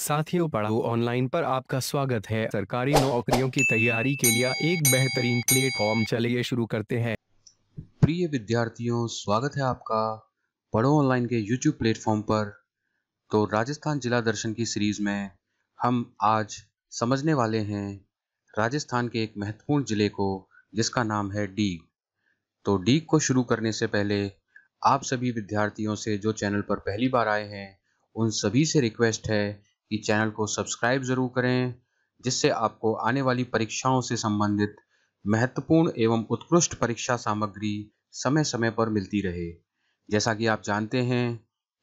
साथियों पढ़ाओ ऑनलाइन पर आपका स्वागत है सरकारी नौकरियों की तैयारी के लिए एक बेहतरीन प्लेटफॉर्म चलिए शुरू करते हैं प्रिय विद्यार्थियों स्वागत है आपका पढ़ो ऑनलाइन के यूट्यूब प्लेटफॉर्म पर तो राजस्थान जिला दर्शन की सीरीज में हम आज समझने वाले हैं राजस्थान के एक महत्वपूर्ण जिले को जिसका नाम है डीग तो डीग को शुरू करने से पहले आप सभी विद्यार्थियों से जो चैनल पर पहली बार आए हैं उन सभी से रिक्वेस्ट है कि चैनल को सब्सक्राइब ज़रूर करें जिससे आपको आने वाली परीक्षाओं से संबंधित महत्वपूर्ण एवं उत्कृष्ट परीक्षा सामग्री समय समय पर मिलती रहे जैसा कि आप जानते हैं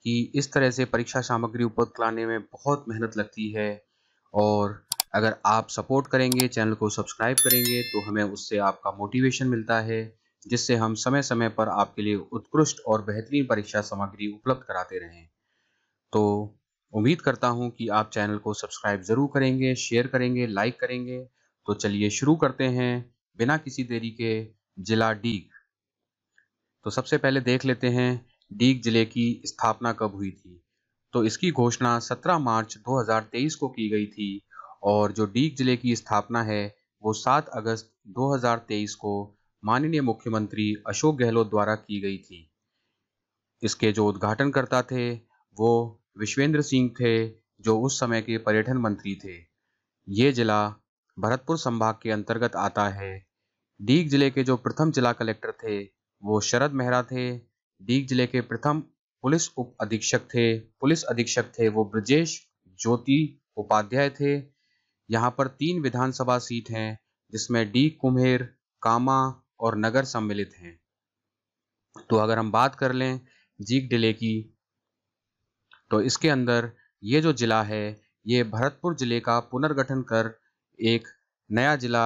कि इस तरह से परीक्षा सामग्री उपलब्ध कराने में बहुत मेहनत लगती है और अगर आप सपोर्ट करेंगे चैनल को सब्सक्राइब करेंगे तो हमें उससे आपका मोटिवेशन मिलता है जिससे हम समय समय पर आपके लिए उत्कृष्ट और बेहतरीन परीक्षा सामग्री उपलब्ध कराते रहें तो उम्मीद करता हूं कि आप चैनल को सब्सक्राइब ज़रूर करेंगे शेयर करेंगे लाइक करेंगे तो चलिए शुरू करते हैं बिना किसी देरी के जिला डीग तो सबसे पहले देख लेते हैं डीग जिले की स्थापना कब हुई थी तो इसकी घोषणा 17 मार्च 2023 को की गई थी और जो डीग जिले की स्थापना है वो 7 अगस्त 2023 को माननीय मुख्यमंत्री अशोक गहलोत द्वारा की गई थी इसके जो उद्घाटनकर्ता थे वो विश्वेंद्र सिंह थे जो उस समय के पर्यटन मंत्री थे ये जिला भरतपुर संभाग के अंतर्गत आता है डीग जिले के जो प्रथम जिला कलेक्टर थे वो शरद मेहरा थे डीग जिले के प्रथम पुलिस उप अधीक्षक थे पुलिस अधीक्षक थे वो ब्रजेश ज्योति उपाध्याय थे यहाँ पर तीन विधानसभा सीट हैं जिसमें डी कुम्हेर कामा और नगर सम्मिलित हैं तो अगर हम बात कर लें जीक डिले की तो इसके अंदर ये जो ज़िला है ये भरतपुर ज़िले का पुनर्गठन कर एक नया ज़िला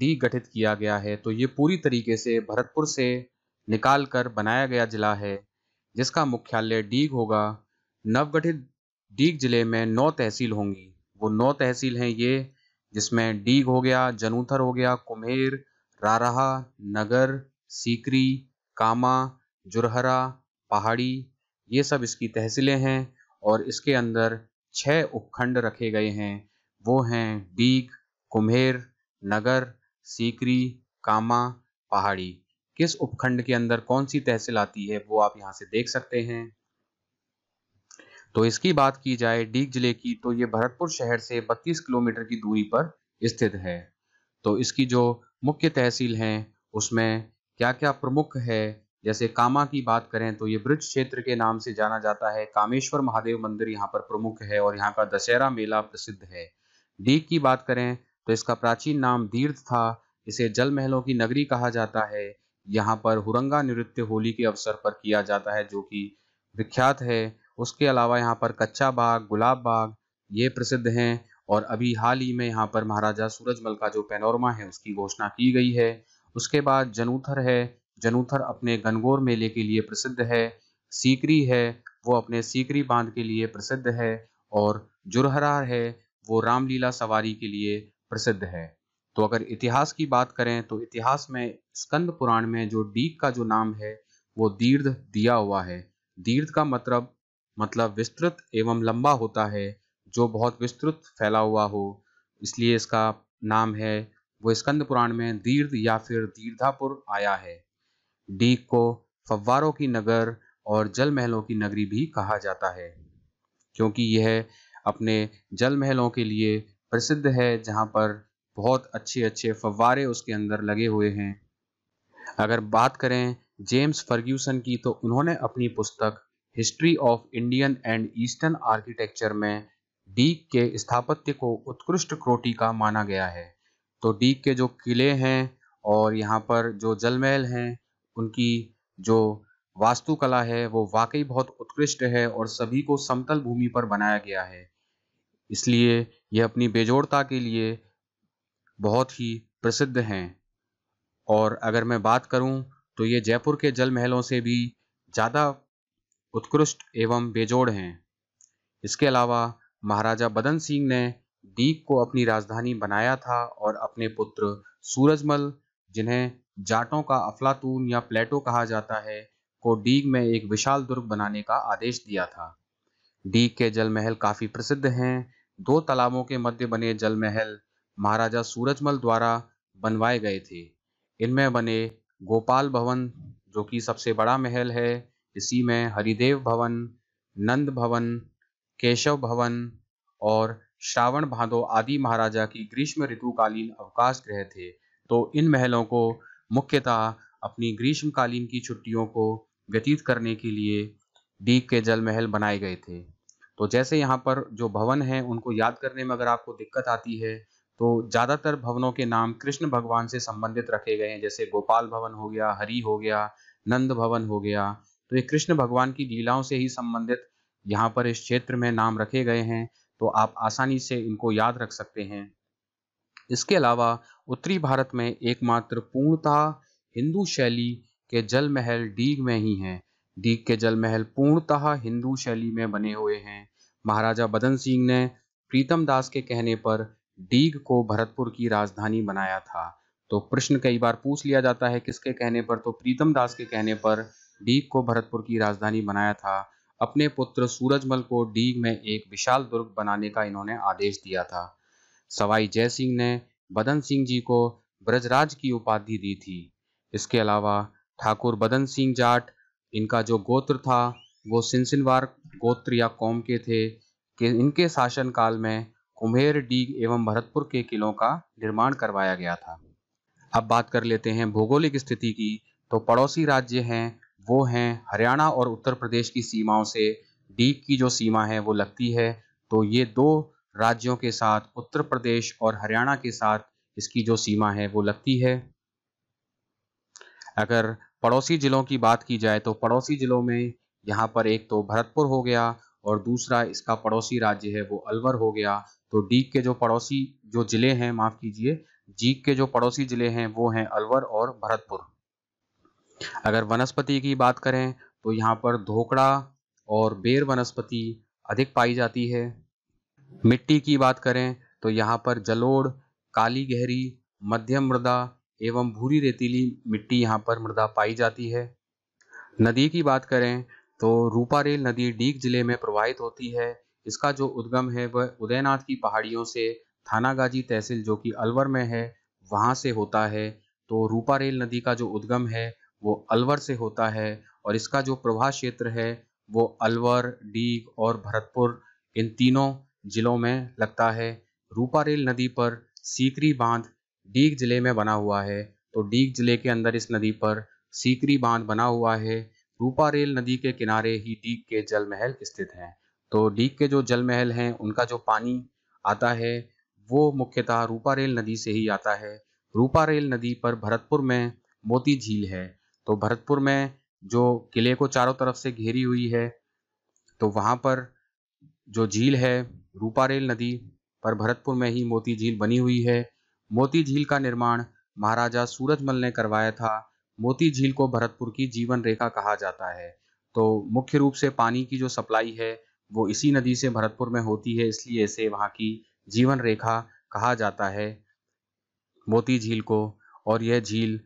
डी गठित किया गया है तो ये पूरी तरीके से भरतपुर से निकाल कर बनाया गया ज़िला है जिसका मुख्यालय डीग होगा नवगठित डीग ज़िले में नौ तहसील होंगी वो नौ तहसील हैं ये जिसमें डीग हो गया जनूथर हो गया कुम्हेर राराहा नगर सीकरी कामा जुरहरा पहाड़ी ये सब इसकी तहसीलें हैं और इसके अंदर छः उपखंड रखे गए हैं वो हैं डीग कुम्हेर नगर सीकरी कामा पहाड़ी किस उपखंड के अंदर कौन सी तहसील आती है वो आप यहाँ से देख सकते हैं तो इसकी बात की जाए डीग जिले की तो ये भरतपुर शहर से 32 किलोमीटर की दूरी पर स्थित है तो इसकी जो मुख्य तहसील है उसमें क्या क्या प्रमुख है जैसे कामा की बात करें तो ये ब्रज क्षेत्र के नाम से जाना जाता है कामेश्वर महादेव मंदिर यहाँ पर प्रमुख है और यहाँ का दशहरा मेला प्रसिद्ध है डीग की बात करें तो इसका प्राचीन नाम दीर्थ था इसे जल महलों की नगरी कहा जाता है यहाँ पर हुरंगा नृत्य होली के अवसर पर किया जाता है जो कि विख्यात है उसके अलावा यहाँ पर कच्चा बाग गुलाब बाग ये प्रसिद्ध हैं और अभी हाल ही में यहाँ पर महाराजा सूरजमल का जो पैनोरमा है उसकी घोषणा की गई है उसके बाद जनूथर है जनूथर अपने गनगौर मेले के लिए प्रसिद्ध है सीकरी है वो अपने सीकरी बांध के लिए प्रसिद्ध है और जुरहरार है वो रामलीला सवारी के लिए प्रसिद्ध है तो अगर इतिहास की बात करें तो इतिहास में स्कंद पुराण में जो डीक का जो नाम है वो दीर्घ दिया हुआ है दीर्घ का मतलब मतलब विस्तृत एवं लंबा होता है जो बहुत विस्तृत फैला हुआ हो इसलिए इसका नाम है वो स्कंद पुराण में दीर्घ या फिर दीर्धापुर आया है डीक को फव्वारों की नगर और जल महलों की नगरी भी कहा जाता है क्योंकि यह अपने जल महलों के लिए प्रसिद्ध है जहाँ पर बहुत अच्छे अच्छे फव्वारे उसके अंदर लगे हुए हैं अगर बात करें जेम्स फर्ग्यूसन की तो उन्होंने अपनी पुस्तक history of Indian and eastern architecture में डीक के स्थापत्य को उत्कृष्ट क्रोटी का माना गया है तो डीक के जो किले हैं और यहाँ पर जो जलमहल हैं उनकी जो वास्तुकला है वो वाकई बहुत उत्कृष्ट है और सभी को समतल भूमि पर बनाया गया है इसलिए यह अपनी बेजोड़ता के लिए बहुत ही प्रसिद्ध हैं और अगर मैं बात करूं तो ये जयपुर के जल महलों से भी ज़्यादा उत्कृष्ट एवं बेजोड़ हैं इसके अलावा महाराजा बदन सिंह ने दीप को अपनी राजधानी बनाया था और अपने पुत्र सूरजमल जिन्हें जाटों का अफलातून या प्लेटो कहा जाता है को डीग में एक विशाल दुर्ग बनाने का आदेश दिया था डीग के जल महल काफ़ी प्रसिद्ध हैं दो तालाबों के मध्य बने जल महल महाराजा सूरजमल द्वारा बनवाए गए थे इनमें बने गोपाल भवन जो कि सबसे बड़ा महल है इसी में हरिदेव भवन नंद भवन केशव भवन और श्रावण भादो आदि महाराजा की ग्रीष्म ऋतुकालीन अवकाश गृह थे तो इन महलों को मुख्यतः अपनी ग्रीष्मकालीन की छुट्टियों को व्यतीत करने के लिए डीप के जल महल बनाए गए थे तो जैसे यहाँ पर जो भवन हैं उनको याद करने में अगर आपको दिक्कत आती है तो ज़्यादातर भवनों के नाम कृष्ण भगवान से संबंधित रखे गए हैं जैसे गोपाल भवन हो गया हरि हो गया नंद भवन हो गया तो ये कृष्ण भगवान की लीलाओं से ही संबंधित यहाँ पर इस क्षेत्र में नाम रखे गए हैं तो आप आसानी से इनको याद रख सकते हैं इसके अलावा उत्तरी भारत में एकमात्र पूर्णतः हिंदू शैली के जल महल डीग में ही हैं डीग के जल महल पूर्णतः हिंदू शैली में बने हुए हैं महाराजा बदन सिंह ने प्रीतम दास के कहने पर डीग को भरतपुर की राजधानी बनाया था तो प्रश्न कई बार पूछ लिया जाता है किसके कहने पर तो प्रीतम दास के कहने पर डीग को भरतपुर की राजधानी बनाया था अपने पुत्र सूरजमल को डीग में एक विशाल दुर्ग बनाने का इन्होंने आदेश दिया था सवाई जय सिंह ने बदन सिंह जी को ब्रजराज की उपाधि दी थी इसके अलावा ठाकुर बदन सिंह जाट इनका जो गोत्र था वो सिंसिनवार गोत्र या कौम के थे कि इनके शासनकाल में कुमेर डीग एवं भरतपुर के किलों का निर्माण करवाया गया था अब बात कर लेते हैं भौगोलिक स्थिति की तो पड़ोसी राज्य हैं वो हैं हरियाणा और उत्तर प्रदेश की सीमाओं से डीग की जो सीमा है वो लगती है तो ये दो राज्यों के साथ उत्तर प्रदेश और हरियाणा के साथ इसकी जो सीमा है वो लगती है अगर पड़ोसी जिलों की बात की जाए तो पड़ोसी जिलों में यहाँ पर एक तो भरतपुर हो गया और दूसरा इसका पड़ोसी राज्य है वो अलवर हो गया तो डी के जो पड़ोसी जो जिले हैं माफ कीजिए जी के जो पड़ोसी जिले हैं वो हैं अलवर और भरतपुर अगर वनस्पति की बात करें तो यहाँ पर धोकड़ा और बेर वनस्पति अधिक पाई जाती है मिट्टी की बात करें तो यहाँ पर जलोड़ काली गहरी मध्यम मृदा एवं भूरी रेतीली मिट्टी यहाँ पर मृदा पाई जाती है नदी की बात करें तो रूपारेल नदी डीग जिले में प्रवाहित होती है इसका जो उद्गम है वह उदयनाथ की पहाड़ियों से थानागाजी तहसील जो कि अलवर में है वहाँ से होता है तो रूपारेल नदी का जो उद्गम है वो अलवर से होता है और इसका जो प्रवाह क्षेत्र है वो अलवर डीग और भरतपुर इन तीनों जिलों में लगता है रूपारेल नदी पर सीकरी बांध डीग जिले में बना हुआ है तो डीग जिले के अंदर इस नदी पर सीकरी बांध बना हुआ है रूपारेल नदी के किनारे ही डीग के जल महल स्थित हैं तो डीग के जो जल महल हैं उनका जो पानी आता है वो मुख्यतः रूपारेल नदी से ही आता है रूपारेल नदी पर भरतपुर में मोती झील है तो भरतपुर में जो किले को चारों तरफ से घेरी हुई है तो वहाँ पर जो झील है रूपारेल नदी पर भरतपुर में ही मोती झील बनी हुई है मोती झील का निर्माण महाराजा सूरजमल ने करवाया था मोती झील को भरतपुर की जीवन रेखा कहा जाता है तो मुख्य रूप से पानी की जो सप्लाई है वो इसी नदी से भरतपुर में होती है इसलिए इसे वहाँ की जीवन रेखा कहा जाता है मोती झील को और यह झील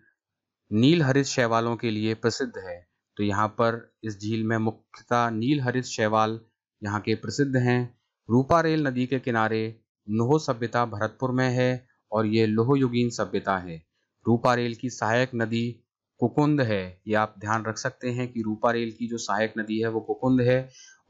नील हरित शैवालों के लिए प्रसिद्ध है तो यहाँ पर इस झील में मुख्यतः नील हरित शैवाल यहाँ के प्रसिद्ध हैं रूपा रेल नदी के किनारे लोह सभ्यता भरतपुर में है और ये लोहयुगीन सभ्यता है रूपा रेल की सहायक नदी कुकुंद है ये आप ध्यान रख सकते हैं कि रूपा रेल की जो सहायक नदी है वो कुकुंद है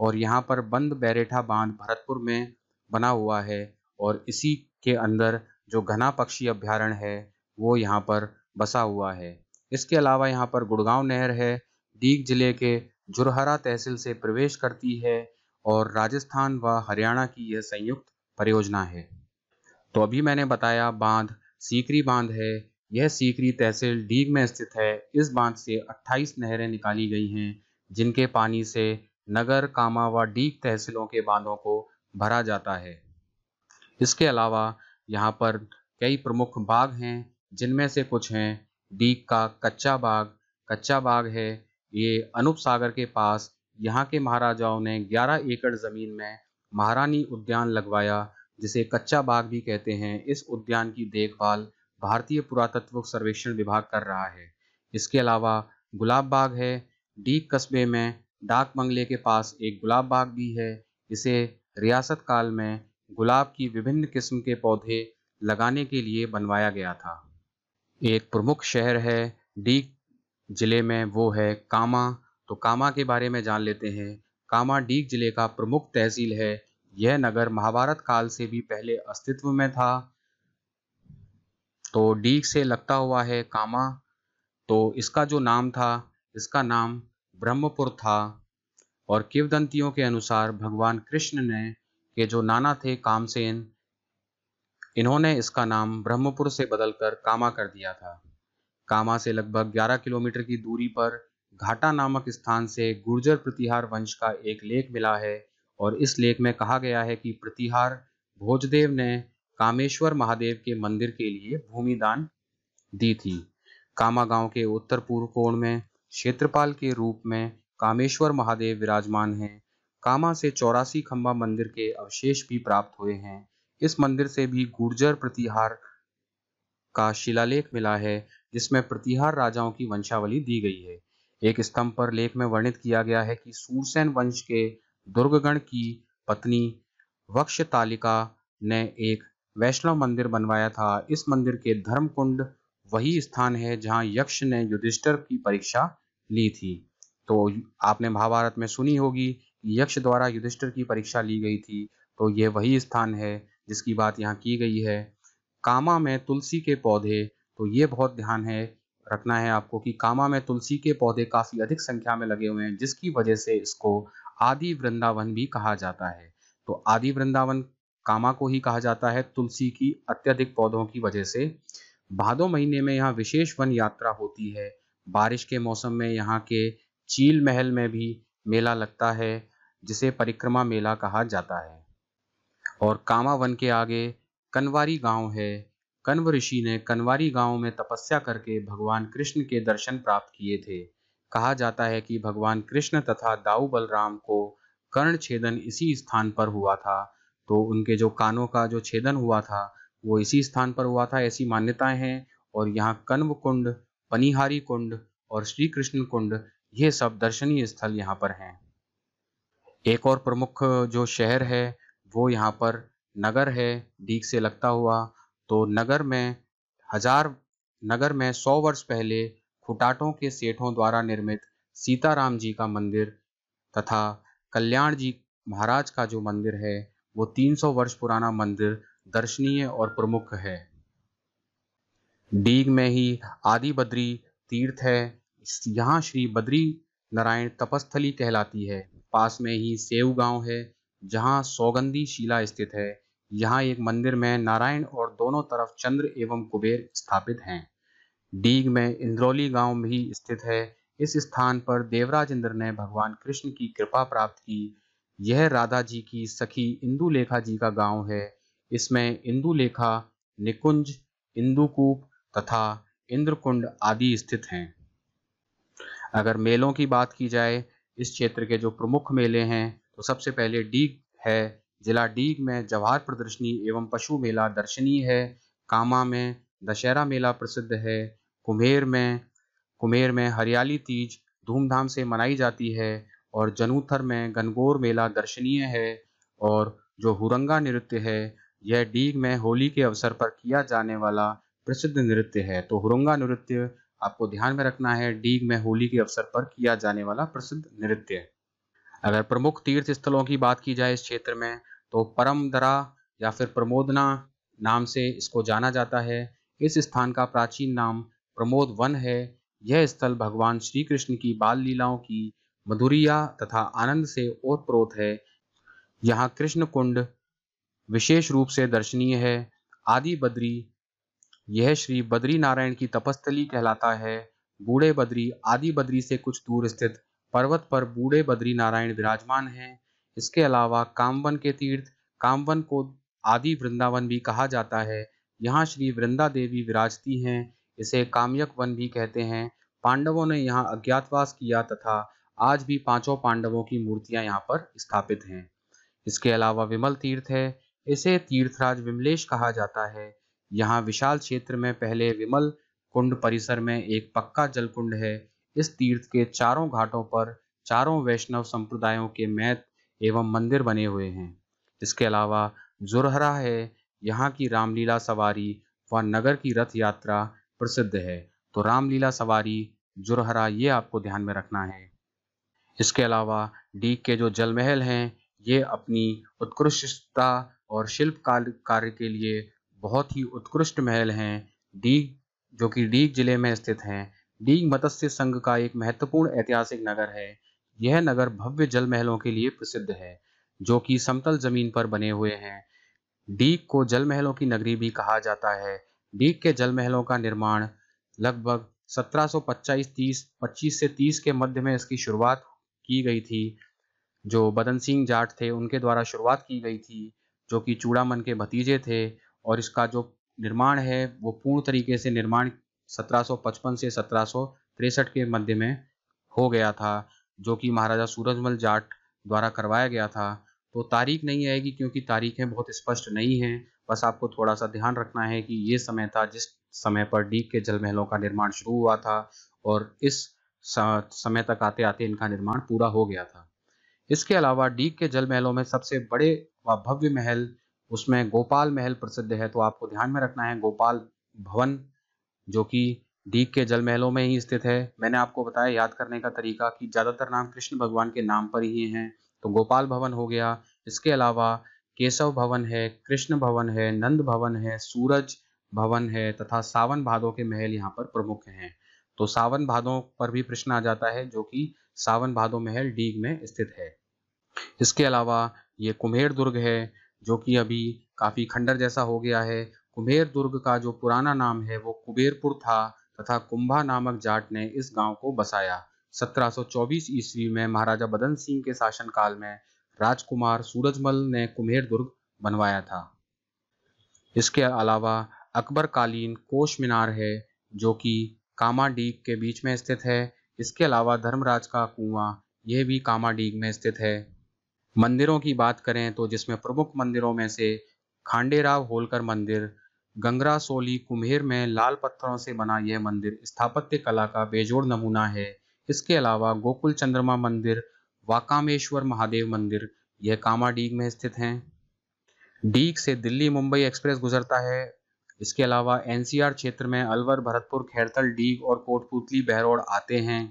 और यहाँ पर बंद बैरेठा बांध भरतपुर में बना हुआ है और इसी के अंदर जो घना पक्षी अभ्यारण्य है वो यहाँ पर बसा हुआ है इसके अलावा यहाँ पर गुड़गांव नहर है डीग जिले के जुरहरा तहसील से प्रवेश करती है और राजस्थान व हरियाणा की यह संयुक्त परियोजना है तो अभी मैंने बताया बांध सीकरी बांध है यह सीकरी तहसील डीग में स्थित है इस बांध से 28 नहरें निकाली गई हैं जिनके पानी से नगर कामा व डीग तहसीलों के बांधों को भरा जाता है इसके अलावा यहाँ पर कई प्रमुख बाग हैं जिनमें से कुछ हैं डीग का कच्चा बाग कच्चा बाग है ये अनूप सागर के पास यहाँ के महाराजाओं ने 11 एकड़ ज़मीन में महारानी उद्यान लगवाया जिसे कच्चा बाग भी कहते हैं इस उद्यान की देखभाल भारतीय पुरातत्व सर्वेक्षण विभाग कर रहा है इसके अलावा गुलाब बाग है डीक कस्बे में डाक बंगले के पास एक गुलाब बाग भी है इसे रियासत काल में गुलाब की विभिन्न किस्म के पौधे लगाने के लिए बनवाया गया था एक प्रमुख शहर है डीक जिले में वो है कामा तो कामा के बारे में जान लेते हैं कामा डीग जिले का प्रमुख तहसील है यह नगर महाभारत काल से भी पहले अस्तित्व में था तो डीग से लगता हुआ है कामा तो इसका जो नाम था इसका नाम ब्रह्मपुर था और किवदंतियों के अनुसार भगवान कृष्ण ने के जो नाना थे कामसेन इन्होंने इसका नाम ब्रह्मपुर से बदलकर कामा कर दिया था कामा से लगभग 11 किलोमीटर की दूरी पर घाटा नामक स्थान से गुर्जर प्रतिहार वंश का एक लेख मिला है और इस लेख में कहा गया है कि प्रतिहार भोजदेव ने कामेश्वर महादेव के मंदिर के लिए भूमि दान दी थी कामा गांव के उत्तर पूर्व कोण में क्षेत्रपाल के रूप में कामेश्वर महादेव विराजमान हैं कामा से चौरासी खम्बा मंदिर के अवशेष भी प्राप्त हुए हैं इस मंदिर से भी गुर्जर प्रतिहार का शिलालेख मिला है जिसमें प्रतिहार राजाओं की वंशावली दी गई है एक स्तंभ पर लेख में वर्णित किया गया है कि सूरसेन वंश के दुर्गगण की पत्नी वक्ष तालिका ने एक वैष्णव मंदिर बनवाया था इस मंदिर के धर्मकुंड वही स्थान है जहां यक्ष ने युधिष्ठर की परीक्षा ली थी तो आपने महाभारत में सुनी होगी यक्ष द्वारा युधिष्ठर की परीक्षा ली गई थी तो यह वही स्थान है जिसकी बात यहाँ की गई है कामा में तुलसी के पौधे तो ये बहुत ध्यान है रखना है आपको कि कामा में तुलसी के पौधे काफ़ी अधिक संख्या में लगे हुए हैं जिसकी वजह से इसको आदि वृंदावन भी कहा जाता है तो आदि वृंदावन कामा को ही कहा जाता है तुलसी की अत्यधिक पौधों की वजह से भादो महीने में यहाँ विशेष वन यात्रा होती है बारिश के मौसम में यहाँ के चील महल में भी मेला लगता है जिसे परिक्रमा मेला कहा जाता है और कामा वन के आगे कनवारी गांव है कण्व ऋषि ने कनवारी गांव में तपस्या करके भगवान कृष्ण के दर्शन प्राप्त किए थे कहा जाता है कि भगवान कृष्ण तथा दाऊ बलराम को कर्ण छेदन इसी स्थान पर हुआ था तो उनके जो कानों का जो छेदन हुआ था वो इसी स्थान पर हुआ था ऐसी मान्यताएं हैं और यहाँ कण्व कुंड पनिहारी कुंड और श्री कृष्ण कुंड ये सब दर्शनीय स्थल यहाँ पर हैं एक और प्रमुख जो शहर है वो यहाँ पर नगर है दीख से लगता हुआ तो नगर में हजार नगर में सौ वर्ष पहले खुटाटों के सेठों द्वारा निर्मित सीताराम जी का मंदिर तथा कल्याण जी महाराज का जो मंदिर है वो 300 वर्ष पुराना मंदिर दर्शनीय और प्रमुख है डीग में ही आदि बद्री तीर्थ है यहाँ श्री बद्री नारायण तपस्थली कहलाती है पास में ही सेव गांव है जहाँ सौगंधी शिला स्थित है यहाँ एक मंदिर में नारायण और दोनों तरफ चंद्र एवं कुबेर स्थापित हैं डीग में इंद्रौली गांव भी स्थित है इस स्थान पर देवराज इंद्र ने भगवान कृष्ण की कृपा प्राप्त की यह राधा जी की सखी इंदुलेखा जी का गांव है इसमें इंदुलेखा निकुंज इंदुकूप तथा इंद्रकुंड आदि स्थित हैं अगर मेलों की बात की जाए इस क्षेत्र के जो प्रमुख मेले हैं तो सबसे पहले डीग है जिला डीग में जवाहर प्रदर्शनी एवं पशु मेला दर्शनीय है कामा में दशहरा मेला प्रसिद्ध है कुमेर में कुमेर में हरियाली तीज धूमधाम से मनाई जाती है और जनूथर में गनगौर मेला दर्शनीय है और जो हुरंगा नृत्य है यह डीग में होली के अवसर पर किया जाने वाला प्रसिद्ध नृत्य है तो हुरंगा नृत्य आपको ध्यान में रखना है डीग में होली के अवसर पर किया जाने वाला प्रसिद्ध नृत्य अगर प्रमुख तीर्थ स्थलों की बात की जाए इस क्षेत्र में तो परम दरा या फिर प्रमोदना नाम से इसको जाना जाता है इस स्थान का प्राचीन नाम प्रमोद वन है यह स्थल भगवान श्री कृष्ण की बाल लीलाओं की मधुरिया तथा आनंद से ओतप्रोत है यहाँ कृष्ण कुंड विशेष रूप से दर्शनीय है आदि बद्री यह श्री बद्री नारायण की तपस्थली कहलाता है बूढ़े बद्री आदि बद्री से कुछ दूर स्थित पर्वत पर बूढ़े बद्री नारायण विराजमान हैं इसके अलावा कामवन के तीर्थ कामवन को आदि वृंदावन भी कहा जाता है यहाँ श्री वृंदा देवी विराजती हैं इसे काम्यक वन भी कहते हैं पांडवों ने यहाँ अज्ञातवास किया तथा आज भी पांचों पांडवों की मूर्तियां यहाँ पर स्थापित हैं इसके अलावा विमल तीर्थ है इसे तीर्थराज विमलेश कहा जाता है यहाँ विशाल क्षेत्र में पहले विमल कुंड परिसर में एक पक्का जलकुंड है इस तीर्थ के चारों घाटों पर चारों वैष्णव संप्रदायों के मैत एवं मंदिर बने हुए हैं इसके अलावा जुरहरा है यहाँ की रामलीला सवारी व नगर की रथ यात्रा प्रसिद्ध है तो रामलीला सवारी जुरहरा ये आपको ध्यान में रखना है इसके अलावा डीक के जो जलमहल हैं ये अपनी उत्कृष्टता और शिल्प कार्य के लिए बहुत ही उत्कृष्ट महल हैं डीग जो कि डीग जिले में स्थित हैं डीग मत्स्य संघ का एक महत्वपूर्ण ऐतिहासिक नगर है यह नगर भव्य जल महलों के लिए प्रसिद्ध है जो कि समतल जमीन पर बने हुए हैं डीग को जल महलों की नगरी भी कहा जाता है डीग के जल महलों का निर्माण लगभग 1725-30 25 से 30 के मध्य में इसकी शुरुआत की गई थी जो बदन सिंह जाट थे उनके द्वारा शुरुआत की गई थी जो कि चूड़ामन के भतीजे थे और इसका जो निर्माण है वो पूर्ण तरीके से निर्माण 1755 से सत्रह के मध्य में हो गया था जो कि महाराजा सूरजमल जाट द्वारा करवाया गया था तो तारीख नहीं आएगी क्योंकि तारीखें बहुत स्पष्ट नहीं हैं बस आपको थोड़ा सा ध्यान रखना है कि ये समय था जिस समय पर डीग के जलमहलों का निर्माण शुरू हुआ था और इस समय तक आते आते इनका निर्माण पूरा हो गया था इसके अलावा डीग के जल महलों में सबसे बड़े व भव्य महल उसमें गोपाल महल प्रसिद्ध है तो आपको ध्यान में रखना है गोपाल भवन जो कि डीग के जल महलों में ही स्थित है मैंने आपको बताया याद करने का तरीका कि ज़्यादातर नाम कृष्ण भगवान के नाम पर ही हैं तो गोपाल भवन हो गया इसके अलावा केशव भवन है कृष्ण भवन है नंद भवन है सूरज भवन है तथा सावन भादो के महल यहाँ पर प्रमुख हैं तो सावन भादों पर भी प्रश्न आ जाता है जो कि सावन भादो महल डीग में स्थित है इसके अलावा ये कुम्हेर दुर्ग है जो कि अभी काफ़ी खंडर जैसा हो गया है कुबेर दुर्ग का जो पुराना नाम है वो कुबेरपुर था तथा कुंभा नामक जाट ने इस गांव को बसाया 1724 ईस्वी में महाराजा बदन सिंह के शासनकाल में राजकुमार सूरजमल ने कुम्हेर दुर्ग बनवाया था इसके अलावा अकबर कालीन कोश मीनार है जो कि कामाडीग के बीच में स्थित है इसके अलावा धर्मराज का कुआं यह भी कामाडीग में स्थित है मंदिरों की बात करें तो जिसमें प्रमुख मंदिरों में से खांडेराव होलकर मंदिर गंगरा सोली कुम्हेर में लाल पत्थरों से बना यह मंदिर स्थापत्य कला का बेजोड़ नमूना है इसके अलावा गोकुल चंद्रमा मंदिर वाकामेश्वर महादेव मंदिर यह कामाडीग में स्थित हैं डीग से दिल्ली मुंबई एक्सप्रेस गुजरता है इसके अलावा एनसीआर क्षेत्र में अलवर भरतपुर खैरतल डीग और कोटपुतली बहरोड आते हैं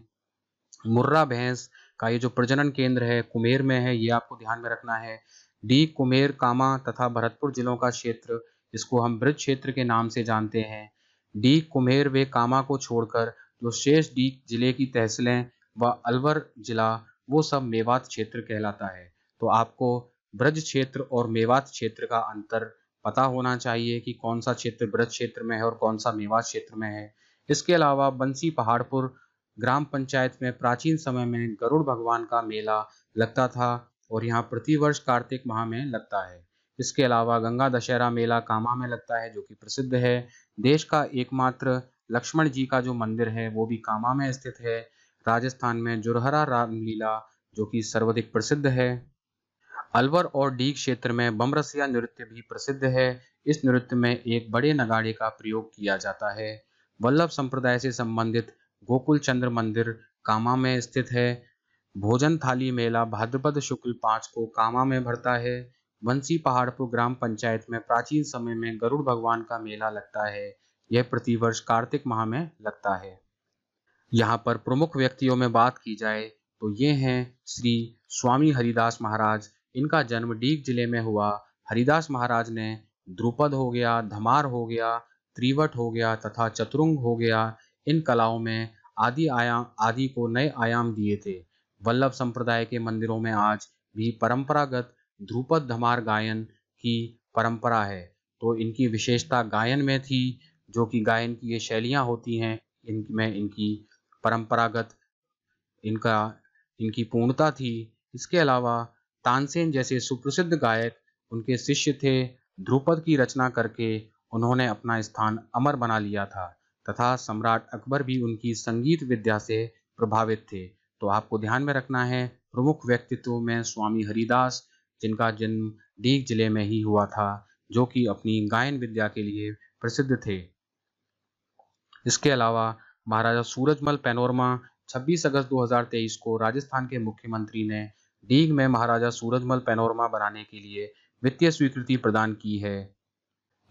मुर्रा भैंस का ये जो प्रजनन केंद्र है कुमेर में है ये आपको ध्यान में रखना है डीग कुमेर कामा तथा भरतपुर जिलों का क्षेत्र जिसको हम ब्रज क्षेत्र के नाम से जानते हैं डी कुमेर वे कामा को छोड़कर जो शेष डी जिले की तहसीलें व अलवर जिला वो सब मेवात क्षेत्र कहलाता है तो आपको ब्रज क्षेत्र और मेवात क्षेत्र का अंतर पता होना चाहिए कि कौन सा क्षेत्र ब्रज क्षेत्र में है और कौन सा मेवात क्षेत्र में है इसके अलावा बंसी पहाड़पुर ग्राम पंचायत में प्राचीन समय में गरुड़ भगवान का मेला लगता था और यहाँ प्रतिवर्ष कार्तिक माह में लगता है इसके अलावा गंगा दशहरा मेला कामा में लगता है जो कि प्रसिद्ध है देश का एकमात्र लक्ष्मण जी का जो मंदिर है वो भी कामा में स्थित है राजस्थान में जुरहरा रामलीला जो कि सर्वाधिक प्रसिद्ध है अलवर और डी क्षेत्र में बमरसिया नृत्य भी प्रसिद्ध है इस नृत्य में एक बड़े नगाड़े का प्रयोग किया जाता है वल्लभ संप्रदाय से संबंधित गोकुल चंद्र मंदिर कामा में स्थित है भोजन थाली मेला भाद्रपद शुक्ल पांच को कामा में भरता है बंसी पहाड़पुर ग्राम पंचायत में प्राचीन समय में गरुड़ भगवान का मेला लगता है यह प्रतिवर्ष कार्तिक माह में लगता है यहाँ पर प्रमुख व्यक्तियों में बात की जाए तो ये हैं श्री स्वामी हरिदास महाराज इनका जन्म डीग जिले में हुआ हरिदास महाराज ने द्रुपद हो गया धमार हो गया त्रिवट हो गया तथा चतुरंग हो गया इन कलाओं में आदि आयाम आदि को नए आयाम दिए थे वल्लभ संप्रदाय के मंदिरों में आज भी परंपरागत ध्रुपद धमार गायन की परंपरा है तो इनकी विशेषता गायन में थी जो कि गायन की ये शैलियाँ होती हैं इन में इनकी परंपरागत इनका इनकी पूर्णता थी इसके अलावा तानसेन जैसे सुप्रसिद्ध गायक उनके शिष्य थे ध्रुपद की रचना करके उन्होंने अपना स्थान अमर बना लिया था तथा सम्राट अकबर भी उनकी संगीत विद्या से प्रभावित थे तो आपको ध्यान में रखना है प्रमुख व्यक्तित्व में स्वामी हरिदास जिनका जन्म डीग जिले में ही हुआ था जो कि अपनी गायन विद्या के लिए प्रसिद्ध थे इसके अलावा महाराजा सूरजमल पैनोरमा 26 अगस्त 2023 को राजस्थान के मुख्यमंत्री ने डीग में महाराजा सूरजमल पैनोरमा बनाने के लिए वित्तीय स्वीकृति प्रदान की है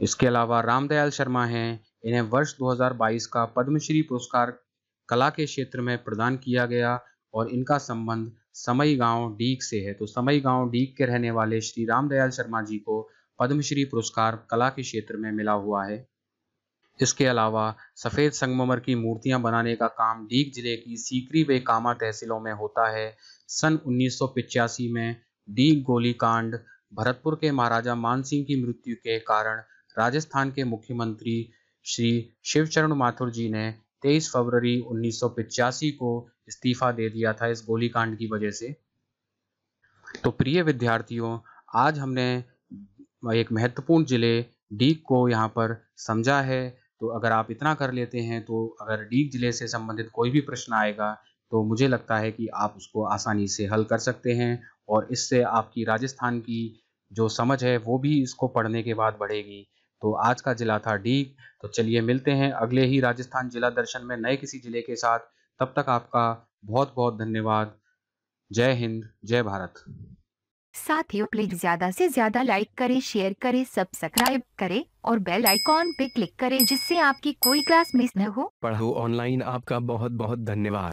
इसके अलावा रामदयाल शर्मा हैं इन्हें वर्ष 2022 का पद्मश्री पुरस्कार कला के क्षेत्र में प्रदान किया गया और इनका संबंध समय गांव डीक से है तो समय गांव डीक के रहने वाले श्री रामदयाल शर्मा जी को पद्मश्री पुरस्कार कला के क्षेत्र में मिला हुआ है इसके अलावा सफ़ेद संगमरमर की मूर्तियां बनाने का काम डीक जिले की सीकरी व कामा तहसीलों में होता है सन उन्नीस में डीग गोलीकांड भरतपुर के महाराजा मानसिंह की मृत्यु के कारण राजस्थान के मुख्यमंत्री श्री शिवचरण माथुर जी ने 23 फरवरी उन्नीस को इस्तीफा दे दिया था इस गोलीकांड की वजह से तो प्रिय विद्यार्थियों आज हमने एक महत्वपूर्ण जिले डीग को यहाँ पर समझा है तो अगर आप इतना कर लेते हैं तो अगर डीग जिले से संबंधित कोई भी प्रश्न आएगा तो मुझे लगता है कि आप उसको आसानी से हल कर सकते हैं और इससे आपकी राजस्थान की जो समझ है वो भी इसको पढ़ने के बाद बढ़ेगी तो आज का जिला था डीग तो चलिए मिलते हैं अगले ही राजस्थान जिला दर्शन में नए किसी जिले के साथ तब तक आपका बहुत बहुत धन्यवाद जय हिंद जय भारत साथियों प्लीज ज्यादा से ज्यादा लाइक करें शेयर करें सब्सक्राइब करें और बेल आइकॉन पे क्लिक करें जिससे आपकी कोई क्लास मिस न हो पढ़ो ऑनलाइन आपका बहुत बहुत धन्यवाद